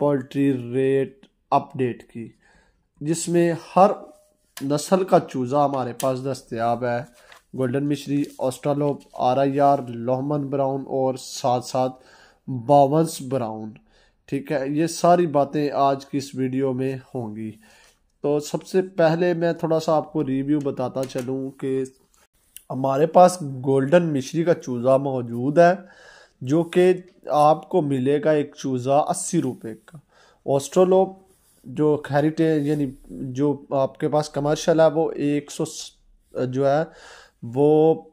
poultry rate update की जिसमें हर नस्ल का चूज़ा हमारे पास दस्तियाब है golden Misri Australorp R I R Lohmann Brown और साथ साथ बावंस ब्राउन ठीक है ये सारी बातें आज की इस वीडियो में होंगी तो सबसे पहले मैं थोड़ा सा आपको रिव्यू बताता चलूँ कि हमारे पास गोल्डन मिश्री का चूज़ा मौजूद है जो कि आपको मिलेगा एक चूज़ा अस्सी रुपये का ऑस्ट्रोलोप जो हेरिटेज यानी जो आपके पास कमर्शल है वो एक सौ जो है वो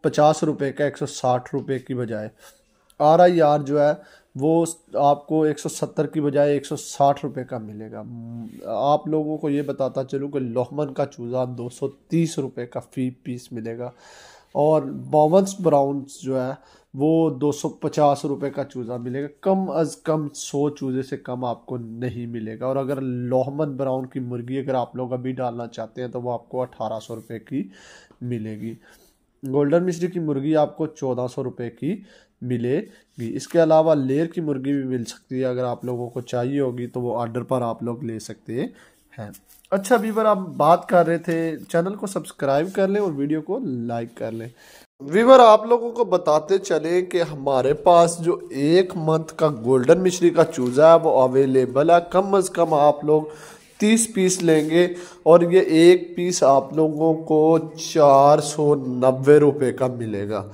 पचास रुपये का एक सौ साठ रुपये की बजाय आर आई आर जो है वो आपको 170 की बजाय 160 रुपए का मिलेगा आप लोगों को ये बताता चलूँ कि लोहमन का चूज़ा 230 रुपए का फ़ी पीस मिलेगा और बॉवंस ब्राउन्स जो है वो दो सौ पचास रुपये का चूज़ा मिलेगा कम अज़ कम सौ चूज़े से कम आपको नहीं मिलेगा और अगर लोहमन ब्राउन की मुर्गी अगर आप लोग अभी डालना चाहते हैं तो वो आपको अठारह सौ रुपये की मिलेगी गोल्डन मिश्री की मुर्गी आपको चौदह सौ रुपये की मिलेगी इसके अलावा लेयर की मुर्गी भी मिल सकती है अगर आप लोगों को चाहिए होगी तो वो आर्डर पर आप लोग ले सकते हैं हैं अच्छा वीवर आप बात कर रहे थे चैनल को सब्सक्राइब कर लें और वीडियो को लाइक कर लें वीवर आप लोगों को बताते चले कि हमारे पास जो एक मंथ का गोल्डन मिश्री का चूज़ा है वो अवेलेबल है कम अज़ कम आप लोग तीस पीस लेंगे और ये एक पीस आप लोगों को चार सौ नब्बे रुपये का मिलेगा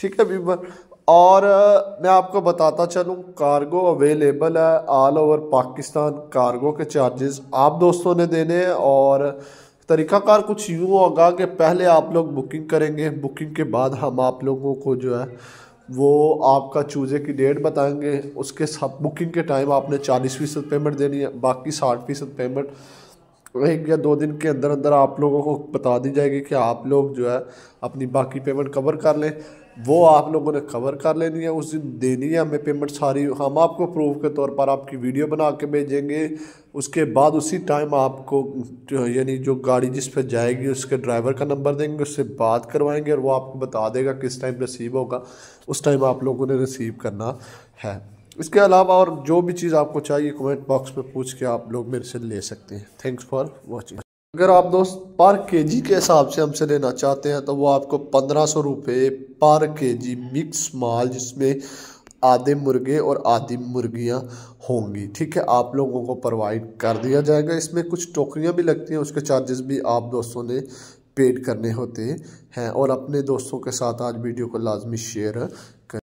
ठीक है वीवर और मैं आपको बताता चलूँ कार्गो अवेलेबल है ऑल ओवर पाकिस्तान कार्गो के चार्जेस आप दोस्तों ने देने हैं और तरीक़ाकार कुछ यूँ होगा कि पहले आप लोग बुकिंग करेंगे बुकिंग के बाद हम आप लोगों को जो है वो आपका चूजे की डेट बताएंगे उसके साथ बुकिंग के टाइम आपने चालीस फ़ीसद पेमेंट देनी है बाकी साठ फ़ीसद पेमेंट एक या दो दिन के अंदर अंदर आप लोगों को बता दी जाएगी कि आप लोग जो है अपनी बाकी पेमेंट कवर कर लें वो आप लोगों ने कवर कर लेनी है उस दिन देनी है हमें पेमेंट सारी हम आपको प्रूफ के तौर पर आपकी वीडियो बना के भेजेंगे उसके बाद उसी टाइम आपको यानी जो गाड़ी जिस पर जाएगी उसके ड्राइवर का नंबर देंगे उससे बात करवाएंगे और वो आपको बता देगा किस टाइम रिसीव होगा उस टाइम आप लोगों ने रिसीव करना है इसके अलावा और जो भी चीज़ आपको चाहिए कमेंट बॉक्स में पूछ के आप लोग मेरे से ले सकते हैं थैंक्स फॉर वॉचिंग अगर आप दोस्त पर के जी के हिसाब से हमसे लेना चाहते हैं तो वो आपको पंद्रह सौ रुपये पर के जी मिक्स माल जिसमें आधे मुर्गे और आधी मुर्गियाँ होंगी ठीक है आप लोगों को प्रोवाइड कर दिया जाएगा इसमें कुछ टोकरियाँ भी लगती हैं उसके चार्जेस भी आप दोस्तों ने पेड करने होते हैं और अपने दोस्तों के साथ आज वीडियो को लाजमी शेयर